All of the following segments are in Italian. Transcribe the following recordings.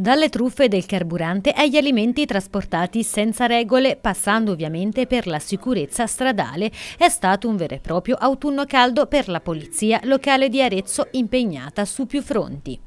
Dalle truffe del carburante agli alimenti trasportati senza regole, passando ovviamente per la sicurezza stradale, è stato un vero e proprio autunno caldo per la polizia locale di Arezzo impegnata su più fronti.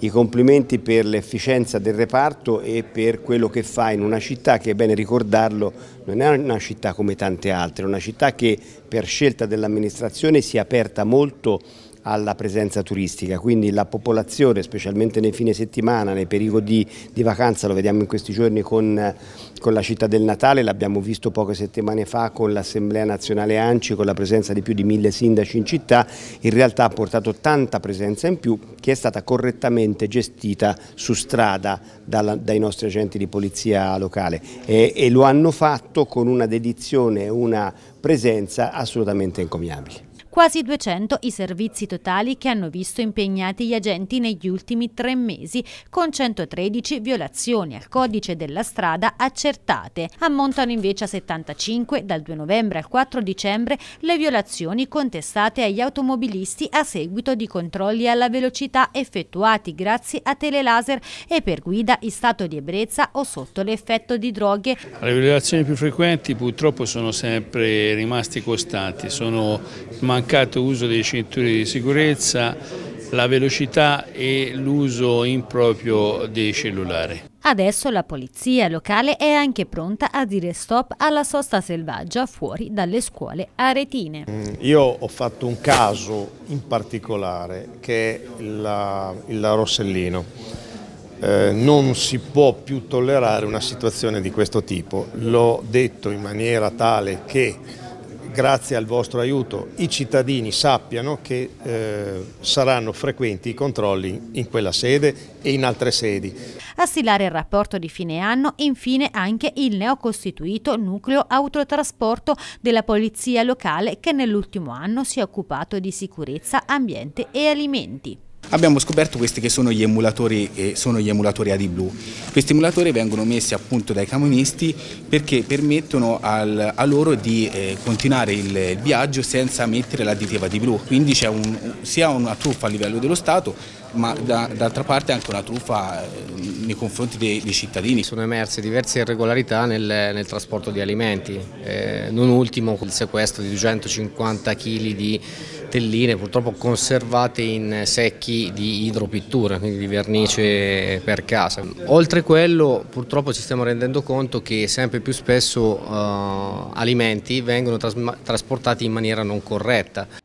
I complimenti per l'efficienza del reparto e per quello che fa in una città che, è bene ricordarlo, non è una città come tante altre, è una città che per scelta dell'amministrazione si è aperta molto alla presenza turistica, quindi la popolazione, specialmente nei fine settimana, nei periodi di vacanza, lo vediamo in questi giorni con, con la città del Natale, l'abbiamo visto poche settimane fa con l'Assemblea Nazionale Anci, con la presenza di più di mille sindaci in città, in realtà ha portato tanta presenza in più che è stata correttamente gestita su strada dalla, dai nostri agenti di polizia locale e, e lo hanno fatto con una dedizione e una presenza assolutamente encomiabile quasi 200 i servizi totali che hanno visto impegnati gli agenti negli ultimi tre mesi, con 113 violazioni al codice della strada accertate. Ammontano invece a 75 dal 2 novembre al 4 dicembre le violazioni contestate agli automobilisti a seguito di controlli alla velocità effettuati grazie a telelaser e per guida in stato di ebbrezza o sotto l'effetto di droghe. Le violazioni più frequenti purtroppo sono sempre rimaste costanti, sono mancanza mancato uso dei cinturoni di sicurezza, la velocità e l'uso improprio dei cellulari. Adesso la polizia locale è anche pronta a dire stop alla sosta selvaggia fuori dalle scuole aretine. Mm, io ho fatto un caso in particolare che è la, il Rossellino. Eh, non si può più tollerare una situazione di questo tipo. L'ho detto in maniera tale che grazie al vostro aiuto, i cittadini sappiano che eh, saranno frequenti i controlli in quella sede e in altre sedi. A stilare il rapporto di fine anno infine anche il neocostituito nucleo autotrasporto della polizia locale che nell'ultimo anno si è occupato di sicurezza, ambiente e alimenti abbiamo scoperto questi che sono gli emulatori, eh, sono gli emulatori AdiBlue. Questi emulatori vengono messi appunto dai camionisti perché permettono al, a loro di eh, continuare il, il, viaggio senza mettere l'additiva AdiBlue, quindi c'è un, sia una truffa a livello dello Stato ma d'altra parte anche una truffa eh, nei confronti dei, dei, cittadini. Sono emerse diverse irregolarità nel, nel trasporto di alimenti, eh, non ultimo il sequestro di 250 kg di telline purtroppo conservate in secchi di idropittura, quindi di vernice per casa. Oltre quello purtroppo ci stiamo rendendo conto che sempre più spesso eh, alimenti vengono trasportati in maniera non corretta